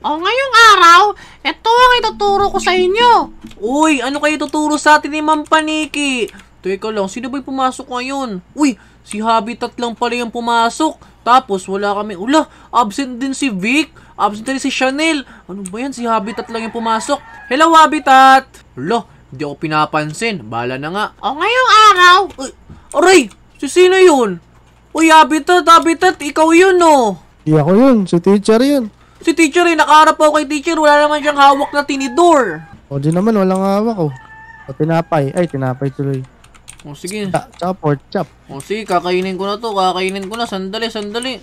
O oh, ngayong araw, ito ang ituturo ko sa inyo. Uy, ano kayo ituturo sa atin ni Ma'am Paniki? Teka lang, sino ba'y pumasok ngayon? Uy, si Habitat lang pala yung pumasok. Tapos wala kami, ula, absent din si Vic, absent din si Chanel. Ano ba yan, si Habitat lang yung pumasok. Hello Habitat! Ula, hindi ako pinapansin, bala na nga. O oh, ngayong araw, uy, aray, si sino yun? Uy, Habitat, Habitat, ikaw yun no? Oh. Hindi ako yun, si teacher yun. Si teacher eh, nakaharap po kay teacher. Wala naman siyang hawak na tinidor. O di naman, walang hawak oh. O tinapay. Ay, tinapay tuloy. O sige. Ta- chop or chop. O sige, kakainin ko na to. Kakainin ko na. Sandali, sandali.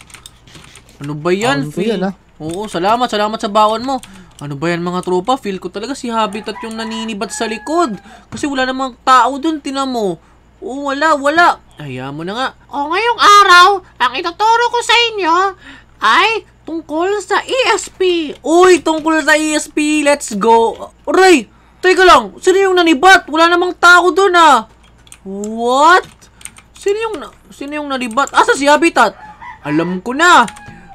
Ano ba yan, Ano Phil? yan, ah. Oo, salamat. Salamat sa bawon mo. Ano ba yan mga tropa? Feel ko talaga si Habitat yung naninibat sa likod. Kasi wala namang tao dun, tinamo. mo. Oo, wala, wala. Hayaan mo na nga. O ngayong araw, ang ituturo ko sa inyo ay Tungkol sa ESP. Uy, tungkol sa ESP. Let's go. Aray, teka lang. Sino yung nanibat? Wala namang tao doon ah. What? Sino yung, sino yung nanibat? Asa si Habitat? Alam ko na.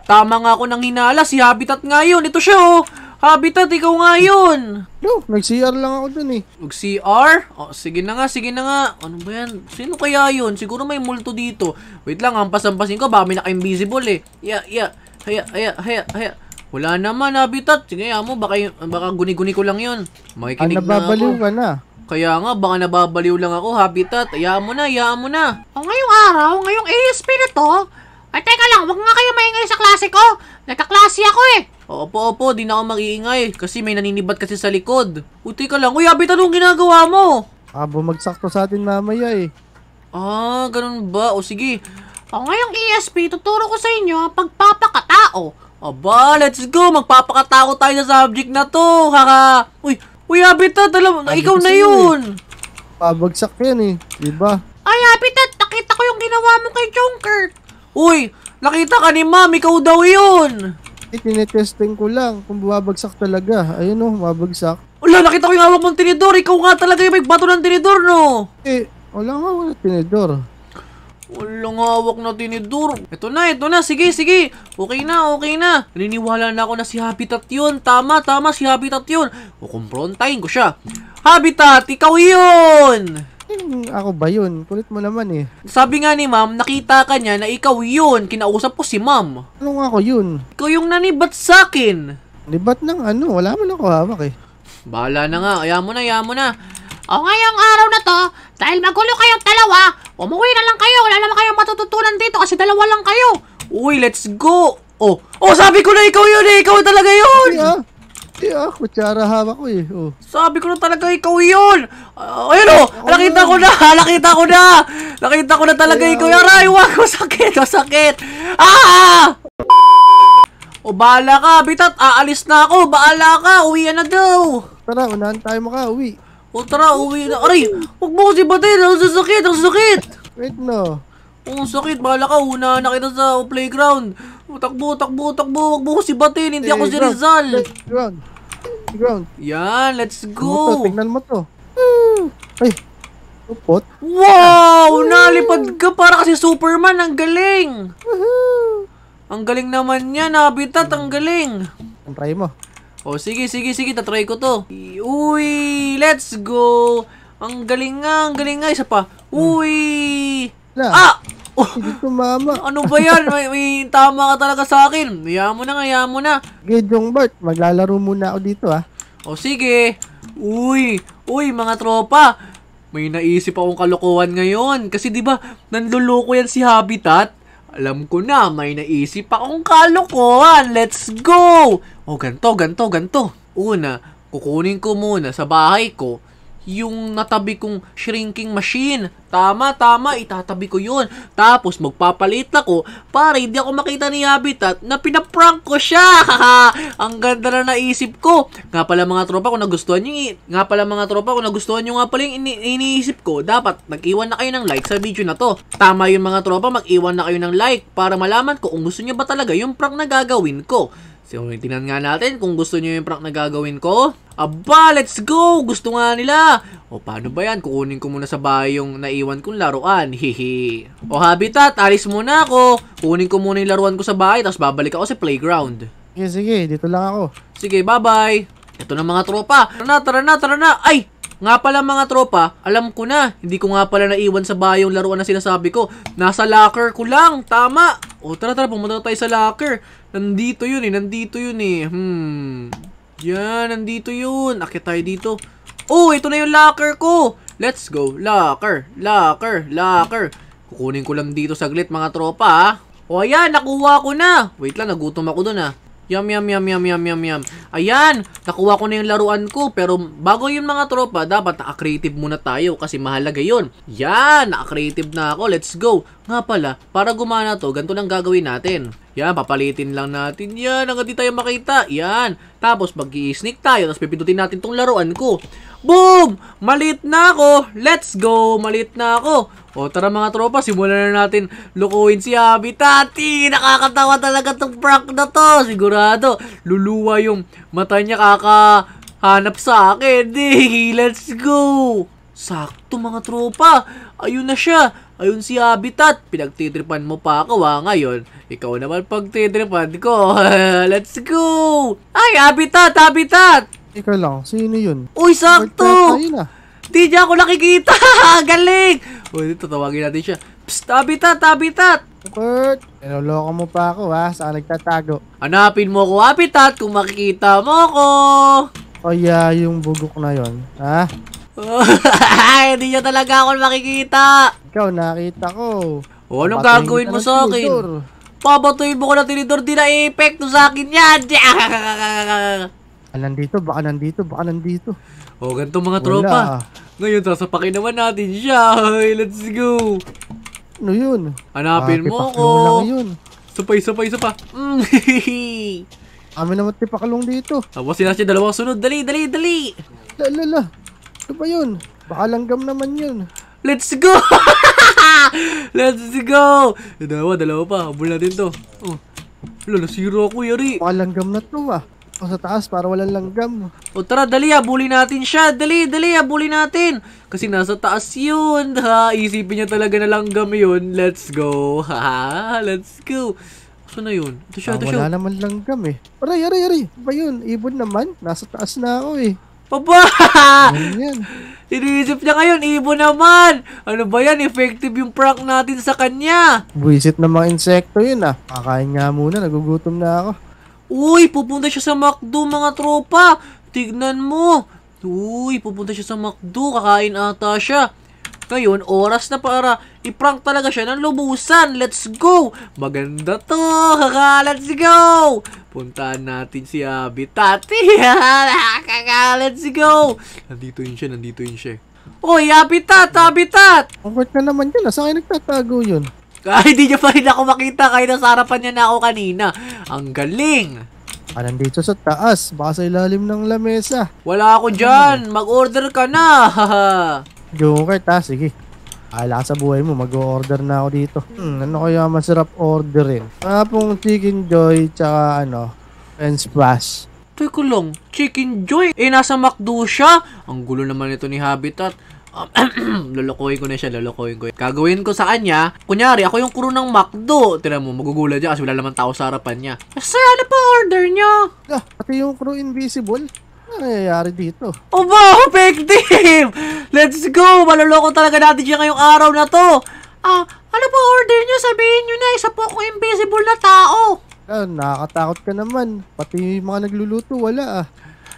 Tama nga ako nang hinala. Si Habitat nga yun. Ito siya oh. Habitat, ikaw nga yun! No, nag-CR lang ako doon eh. Nag-CR? Oh, sige na nga, sige na nga. Ano ba yan? Sino kaya yun? Siguro may multo dito. Wait lang, hampas ampasin ko. Baka may naka-invisible eh. Yeah, yeah. Haya, haya, haya, haya. Wala naman, habitat. Sige, mo, baka, baka guni-guni ko lang yun. Ah, Makikinig ah, na ako. ka na. Kaya nga, baka nababaliw lang ako, habitat. Hayaan mo na, hayaan mo na. O ngayong araw, ngayong ASP na to, ay teka lang, wag nga kayo maingay sa klase ko. Nagkaklase ako eh. Opo, opo, di na ako mag-iingay. Kasi may naninibat kasi sa likod. Uti ka lang, uy, habitat, anong ginagawa mo? Ah, bumagsak to sa atin mamaya eh. Ah, ganun ba? O sige, o oh, ngayong ESP, tuturo ko sa inyo ang pagpapakatao. Aba, let's go! Magpapakatao tayo sa subject na to! Haha! Uy! Uy, Habitat! Alam, Ay, ikaw na eh. yun! Eh. Pabagsak yan eh. Diba? Ay, Habitat! Nakita ko yung ginawa mo kay Junker! Uy! Nakita ka ni Ma'am! Ikaw daw yun! Eh, tinetesting ko lang kung babagsak talaga. Ayun o, oh, babagsak. Wala, nakita ko yung hawak mong tinidor. Ikaw nga talaga yung may bato ng tinidor, no? Eh, wala nga, wala tinidor. Walang hawak na tinidor. Ito na, ito na. Sige, sige. Okay na, okay na. Naniniwala na ako na si Habitat yun. Tama, tama, si Habitat yun. Kukumprontahin ko siya. Habitat, ikaw yun! Hmm, ako ba yun? Kulit mo naman eh. Sabi nga ni ma'am, nakita ka niya na ikaw yun. Kinausap ko si ma'am. Ano nga ako yun? Ikaw yung nanibat sa akin. Nibat ng ano? Wala man ako hawak eh. Bahala na nga. Ayaw mo na, ayaw mo na. O ngayong araw na to, dahil magulo kayong dalawa, umuwi na lang kayo. Wala naman kayong matututunan dito kasi dalawa lang kayo. Uy, let's go. Oh, oh sabi ko na ikaw yun eh. Ikaw talaga yun. Yeah. Yeah, kutsara hawak ko eh. Oh. Sabi ko na talaga ikaw yun. Uh, ayun oh, oh, nakita ko na, nakita ko na. Nakita ko na talaga yeah. ikaw. Aray, wag ko sakit, oh, sakit. Ah! O oh, ka, bitat, aalis na ako, bahala ka, uwi na daw. Tara, unahan tayo maka, uwi. O tara, uwi na. Aray! Huwag mo kasi batay! Ang sasakit! Ang sakit! Wait na. Ang sakit! Bahala ka! Una na kita sa playground! Takbo! Takbo! Takbo! Huwag mo kasi batin! Hindi ako si Rizal! Playground! Playground! Yan! Let's go! Tingnan mo to! Ay! Upot? Wow! Nalipad ka para kasi Superman! Ang galing! Ang galing naman niya! Habitat! Ang galing! Ang try mo. Oh, sige, sige, sige. Tatry ko to. Uy! Let's go! Ang galing nga, ang galing nga. Isa pa. Uy! Ah! Oh, mama. ano ba yan? May, may tama ka talaga sa akin. Hayaan mo na, hayaan mo na. Okay, Bart, maglalaro muna ako dito ah. Oh, sige. Uy, uy mga tropa. May naisip akong kalokohan ngayon kasi 'di ba nanluloko yan si Habitat? Alam ko na, may naisip pa akong kalokohan. Let's go! O, ganto, ganto, ganto. Una, kukunin ko muna sa bahay ko yung natabi kong shrinking machine. Tama, tama, itatabi ko yun. Tapos magpapalit ako para hindi ako makita ni Habitat na pinaprank ko siya. Ang ganda na naisip ko. Nga pala mga tropa ko nagustuhan yung nga pala mga tropa ko nagustuhan yung nga pala yung ini iniisip ko. Dapat mag-iwan na kayo ng like sa video na to. Tama yung mga tropa, mag-iwan na kayo ng like para malaman ko kung gusto niyo ba talaga yung prank na gagawin ko. So, tingnan nga natin kung gusto nyo yung prank na gagawin ko. Aba, let's go! Gusto nga nila! O, paano ba yan? Kukunin ko muna sa bahay yung naiwan kong laruan. Hihi. O, Habitat, alis muna ako. Kukunin ko muna yung laruan ko sa bahay, tapos babalik ako sa playground. Sige, sige. Dito lang ako. Sige, bye-bye. Ito na mga tropa. Tara na, tara na, tara na. Ay! Nga pala mga tropa, alam ko na, hindi ko nga pala naiwan sa bahay yung laruan na sinasabi ko. Nasa locker ko lang, tama. O tara tara, pumunta tayo sa locker. Nandito yun eh, nandito yun eh. Hmm. Yan, nandito yun. Akit tayo dito. Oh, ito na yung locker ko. Let's go. Locker, locker, locker. Kukunin ko lang dito saglit mga tropa ha. O oh, ayan, nakuha ko na. Wait lang, nagutom ako dun ha. Yum, yum, yum, yum, yum, yum, yum. Ayan, nakuha ko na yung laruan ko. Pero bago yun mga tropa, dapat naka-creative muna tayo kasi mahalaga yun. Yan, naka-creative na ako. Let's go. Nga pala, para gumana to, ganito lang gagawin natin. Yan, papalitin lang natin. Yan, hanggang di tayo makita. Yan. Tapos, mag sneak tayo. Tapos, pipindutin natin tong laruan ko. Boom! Malit na ako. Let's go! Malit na ako. O, tara mga tropa, simulan na natin lukuin si Abitati. Nakakatawa talaga tong prank na to. Sigurado, luluwa yung mata niya kakahanap sa akin. Hey, let's go! Sakto mga tropa. Ayun na siya. Ayun si Habitat, pinagtitripan mo pa ako ha ah, ngayon. Ikaw naman pagtitripan ko. Let's go! Ay, Habitat! Habitat! Ikaw lang, sino yun? Uy, sakto! Di niya ako nakikita! Galing! Uy, dito tawagin natin siya. Psst, Habitat! Habitat! Bert, niloloko mo pa ako ha. Ah, Saan nagtatago? Hanapin mo ako, Habitat, kung makikita mo ko! Kaya yung bugok na yon, ha? Ah. Ay, hindi nyo talaga ako makikita. Ikaw, nakita ko. O, oh, anong Patayin gagawin mo sa akin? Papatuhin mo ko na tinidor, di na epekto sa akin yan. Baka nandito, baka nandito, baka nandito. O, oh, ganito mga tropa. Ngayon, sasapakin naman natin siya. Ay, let's go. Ano yun? Hanapin ah, mo ko. Yun. Supay, supay, supa. Mm. Amin naman tipakalong dito. Tapos sila siya dalawang sunod. Dali, dali, dali. Lala, la. Ito ano ba yun? Baka langgam naman yun. Let's go! Let's go! Dalawa, dalawa pa. Habol natin to. Oh. Lalo, nasira ako, Yari. Baka langgam na to ah. O sa taas para walang langgam. O tara, dali habulin natin siya. Dali, dali habulin natin. Kasi nasa taas yun. Ha, isipin niya talaga na langgam yun. Let's go. Ha, let's go. Saan na yun? Ito siya, ah, ito wala siya. Wala naman langgam eh. Aray, aray, aray. Ba yun? Ibon naman? Nasa taas na ako eh. Aba! Ano Iniisip niya ngayon, Ibo naman! Ano ba yan? Effective yung prank natin sa kanya! Buisit na mga insekto yun ah. Kakain nga muna, nagugutom na ako. Uy, pupunta siya sa McDo mga tropa! Tignan mo! Uy, pupunta siya sa McDo, kakain ata siya. Ngayon, oras na para i-prank talaga siya ng lubusan. Let's go! Maganda to! Kaka, let's go! Puntaan natin si Abby. Tati! Kaka, let's go! Nandito yun siya, nandito yun siya. Oy, Habitat! Habitat! Ang court na naman yun. Ah. Saan kayo nagtatago yun? Ay, ah, hindi niya pa rin ako makita. Kaya nasa harapan niya na ako kanina. Ang galing! Ah, nandito sa taas. Baka sa ilalim ng lamesa. Wala ako dyan. Mag-order ka na. Yogurt ha, ah, sige. Ala sa buhay mo, mag-order na ako dito. Hmm, ano kaya masarap orderin? Ah, pong chicken joy, tsaka ano, french fries. Teka lang, chicken joy? Eh, nasa McDo siya? Ang gulo naman ito ni Habitat. Um, ko na siya, lulukuhin ko. Gagawin ko sa kanya, kunyari, ako yung crew ng McDo. Tira mo, magugula dyan kasi wala naman tao sa harapan niya. Kasi ano pa order niya? Ah, pati yung crew invisible. Ano nangyayari dito? Aba, effective! Let's go! Maluloko talaga natin siya ngayong araw na to. Ah, ano ba order nyo? Sabihin nyo na, isa po akong invisible na tao. Ah, nakakatakot ka naman. Pati yung mga nagluluto, wala ah.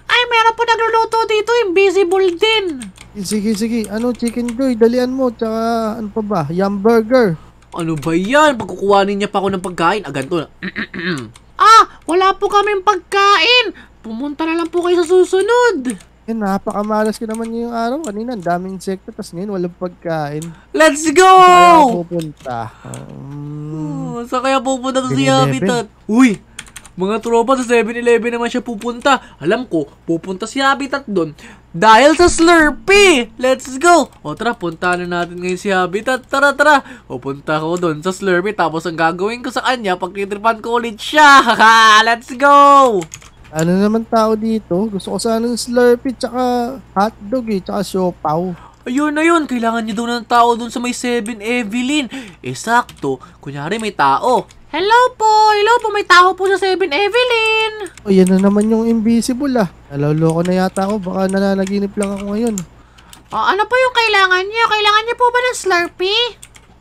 Ay, meron po nagluluto dito, invisible din. Sige, sige. Ano, chicken joy, dalian mo. Tsaka, ano pa ba? Yum burger. Ano ba yan? Pagkukuhanin niya pa ako ng pagkain. Agad to. ah, wala po kaming pagkain. Pumunta na lang po kayo sa susunod. Eh, napakamalas ko naman yung araw. Kanina, ang daming insekto, tapos ngayon walang pagkain. Let's go! Hmm, kaya pupunta? Um, sa kaya pupunta to si Habitat? Uy! Mga tropa, sa 7-Eleven naman siya pupunta. Alam ko, pupunta si Habitat doon. Dahil sa Slurpee! Let's go! O tara, punta na natin ngayon si Habitat. Tara, tara! O punta ko doon sa Slurpee. Tapos ang gagawin ko sa kanya, pagtitripan ko ulit siya. Haha! Let's go! Ano naman tao dito? Gusto ko sana ng Slurpee tsaka hotdog eh, tsaka siopaw. Ayun na yun, kailangan niya daw ng tao dun sa may 7 Evelyn. Eh sakto, kunyari may tao. Hello po, hello po, may tao po sa 7 Evelyn. O yan na naman yung invisible ah. Naloloko na yata ako, baka nananaginip lang ako ngayon. O, ah, ano po yung kailangan niya? Kailangan niya po ba ng Slurpee?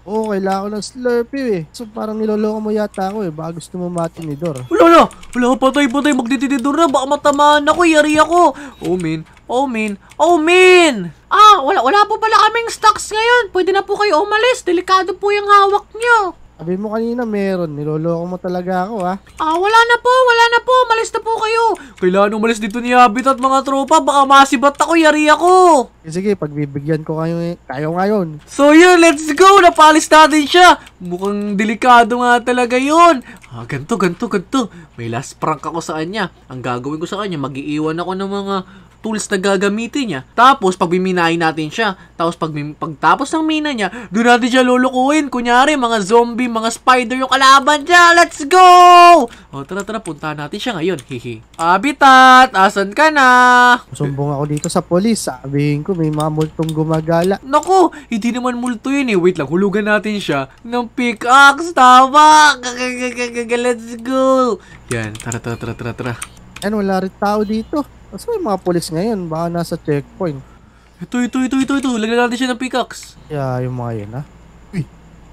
Oo, oh, kailangan ko ng Slurpee eh. So parang niloloko mo yata ako eh. Baka gusto mo Dor. Wala na! Wala ka patay patay. Magtitinidor na. Baka matamaan ako. Yari ako. Oh man. Oh man. Oh man! Ah, wala, wala po pala kaming stocks ngayon. Pwede na po kayo umalis. Delikado po yung hawak nyo. Sabi mo kanina meron, niloloko mo talaga ako ha. Ah, wala na po, wala na po, malis na po kayo. Kailangan umalis dito ni Habitat mga tropa, baka masibat ako, yari ako. Eh, sige, pagbibigyan ko kayo, eh. kayo ngayon. So yun, let's go, napalis natin siya. Mukhang delikado nga talaga yun. Ah, ganto, ganto, ganto. May last prank ako sa kanya. Ang gagawin ko sa kanya, magiiwan ako ng mga tools na gagamitin niya. Tapos, pag biminahin natin siya, tapos pag pagtapos ng mina niya, doon natin siya lulukuin. Kunyari, mga zombie, mga spider yung kalaban niya. Let's go! O, tara, tara, puntahan natin siya ngayon. Hihi. Habitat, asan ka na? Sumbong ako dito sa polis. Sabihin ko, may mga multong gumagala. Nako, hindi naman multo yun eh. Wait lang, hulugan natin siya ng pickaxe. Tama! Let's go! Yan, tara, tara, tara, tara, tara. Yan, wala rin tao dito. Mas may mga pulis ngayon, baka nasa checkpoint. Ito, ito, ito, ito, ito. Lagyan natin siya ng pickaxe. Yeah, yung mga yun, ha? Ah. Uy,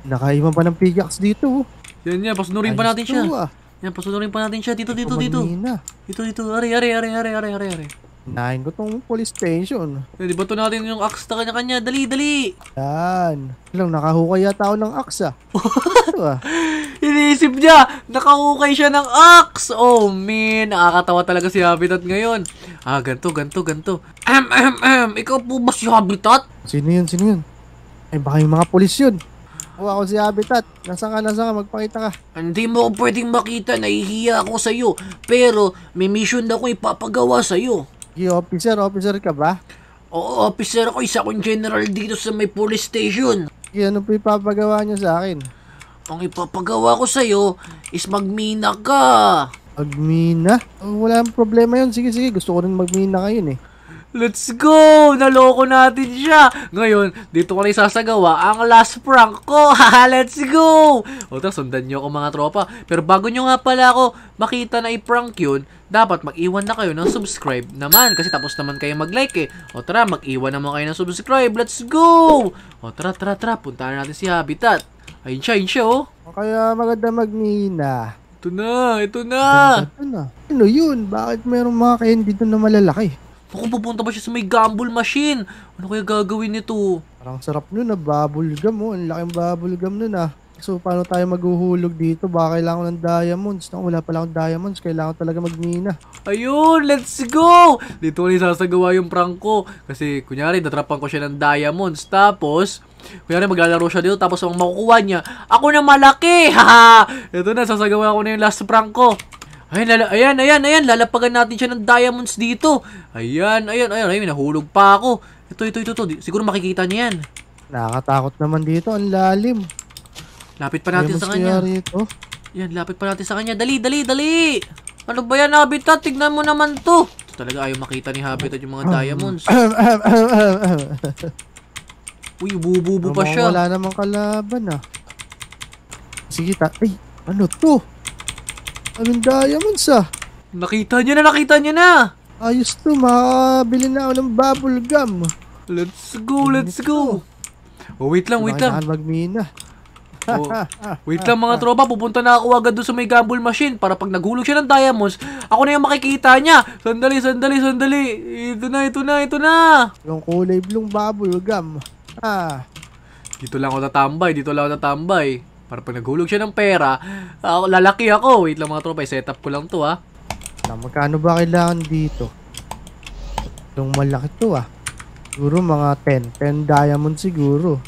nakaiwan pa ng pickaxe dito. Oh. Yan, yan. Pasunurin pa natin siya. Ah. Yan, pasunurin pa natin siya. Dito, dito, dito. Dito, dito. Aray, aray, aray, aray, aray, aray, aray. Nahin ko tong police station. Eh, di ba to natin yung axe na kanya-kanya? Dali, dali! Yan. Lang, nakahukay yata ako ng axe, ah. diba? iniisip niya. Nakaukay siya ng axe. Oh, man. Nakakatawa talaga si Habitat ngayon. Ah, ganto, ganto, ganto. Ahem, ahem, ahem. Ikaw po ba si Habitat? Sino yun, sino yun? Eh, baka yung mga polis yun. O oh, ako si Habitat. Nasaan ka, nasaan ka? Magpakita ka. Hindi mo ako pwedeng makita. Nahihiya ako sa'yo. Pero, may mission daw ko ipapagawa sa'yo. Sige, officer, officer ka ba? Oo, officer ako. Isa akong general dito sa may police station. Sige, ano po ipapagawa niyo sa akin? Ang ipapagawa ko sa'yo is magmina ka. Magmina? Wala problema yun. Sige, sige. Gusto ko rin magmina ngayon eh. Let's go! Naloko natin siya! Ngayon, dito ko na isasagawa ang last prank ko! Haha, let's go! O, tapos sundan nyo ako mga tropa. Pero bago nyo nga pala ako makita na i-prank yun, dapat mag-iwan na kayo ng subscribe naman. Kasi tapos naman kayo mag-like eh. O tara, mag-iwan naman kayo ng subscribe. Let's go! O tara, tara, tara. Puntahan natin si Habitat. Ayun siya, ayun siya oh. O kaya maganda magmina. Ito na, ito na! Ito na. Ano yun? Bakit mayroong mga kain dito na malalaki? Naku, pupunta ba siya sa may gamble machine? Ano kaya gagawin nito? Parang sarap nun na ah. bubble gum oh. Ang laking bubble gum nun ah. So, paano tayo maghuhulog dito? Baka kailangan ko ng diamonds. Naku, wala pala akong diamonds. Kailangan talaga magmina. Ayun! Let's go! Dito ulit sasagawa yung prank ko. Kasi, kunyari, natrapan ko siya ng diamonds. Tapos, kunyari, maglalaro siya dito. Tapos, ang makukuha niya, ako na malaki! Haha! Ito na, sasagawa ko na yung last prank ko. Ayan, lala, ayan, ayan, ayan, lalapagan natin siya ng diamonds dito. Ayan, ayan, ayan, ayan, nahulog pa ako. Ito, ito, ito, ito. Siguro makikita niya yan. Nakakatakot naman dito, ang lalim. Lapit pa natin Ayun, sa kanya. Ito. Yan, lapit pa natin sa kanya. Dali, dali, dali! Ano ba yan, Habitat? Tignan mo naman to. Ito talaga ayaw makita ni Habitat yung mga ah. diamonds. Uy, bububo pa siya. Wala namang kalaban ah. Sige, ta- Ay, ano to? Anong diamonds ah? Nakita niya na, nakita niya na! Ayos to, makakabili na ako ng bubble gum. Let's go, let's go! Oh, wait lang, wait lang. magmina. oh, wait lang mga tropa, pupunta na ako agad doon sa may gamble machine para pag naghulog siya ng diamonds, ako na yung makikita niya. Sandali, sandali, sandali. Ito na, ito na, ito na. Yung kulay blong bubble gum. Ah. Dito lang ako tatambay, dito lang ako tatambay. Para pag naghulog siya ng pera, uh, lalaki ako. Wait lang mga tropa, set up ko lang to ha. Ah. Na, magkano ba kailangan dito? Yung malaki to ah. Siguro mga 10. 10 diamond siguro.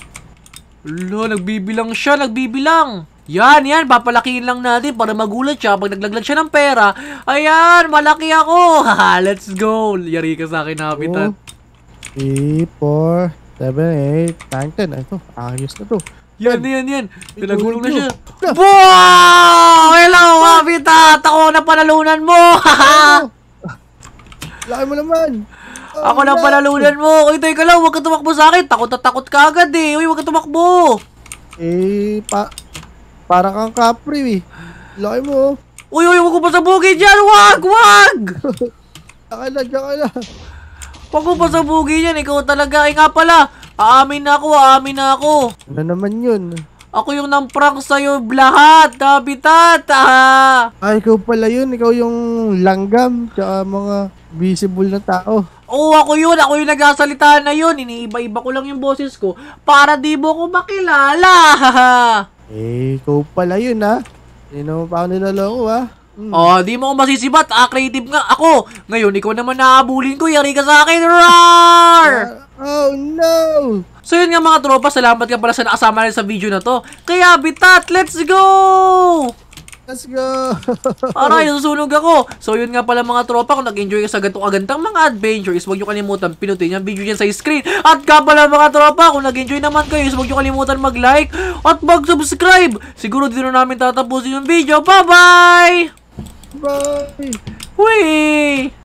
Lo, nagbibilang siya, nagbibilang. Yan, yan, papalakiin lang natin para magulat siya pag naglaglag siya ng pera. Ayan, malaki ako. Let's go. Yari ka sa akin, habitat. 2, 3, 4, 7, 8, 9, 10. Ito, ayos na to. Yan, ano yan, yan. Pinagulong na siya. Bo! Hello, Habitat! Ako na panalunan mo! Laki mo naman! Oh, Ako na panalunan mo! Uy, tayo ka lang, huwag ka tumakbo sa akin! Takot na takot ka agad eh! Uy, huwag ka tumakbo! Eh, pa... Para kang Capri eh. Laki mo. Oh. Uy, uy, huwag ko pasabugin dyan! Wag! Wag! Diyan ka na, diyan ka na. Huwag ko pasabugin yan, ikaw talaga. Ay nga pala, Aamin ako, aamin ako. Ano naman yun? Ako yung nang prank sa'yo lahat, habitat, ah! Ah, ikaw pala yun. Ikaw yung langgam, tsaka mga visible na tao. Oo, ako yun. Ako yung nagsasalita na yun. Iniiba-iba ko lang yung boses ko para di mo ko makilala. eh, ikaw pala yun, ha? Ah. Hindi naman pa ako nilaloko, ha? Ah. Mm. Oh, di mo ako masisibat. Ah, creative nga ako. Ngayon, ikaw naman naabulin ko. Yari ka sa akin. Roar! Uh, ah, oh, no! So yun nga mga tropa, salamat ka pala sa nakasama rin sa video na to. Kaya bitat, let's go! Let's go! Para susunog ako. So yun nga pala mga tropa, kung nag-enjoy ka sa ganitong agantang mga adventures, huwag nyo kalimutan pinutin yung video dyan sa screen. At ka pala mga tropa, kung nag-enjoy naman kayo, huwag nyo kalimutan mag-like at mag-subscribe. Siguro dito na namin tatapusin yung video. Bye-bye! Run! Whee!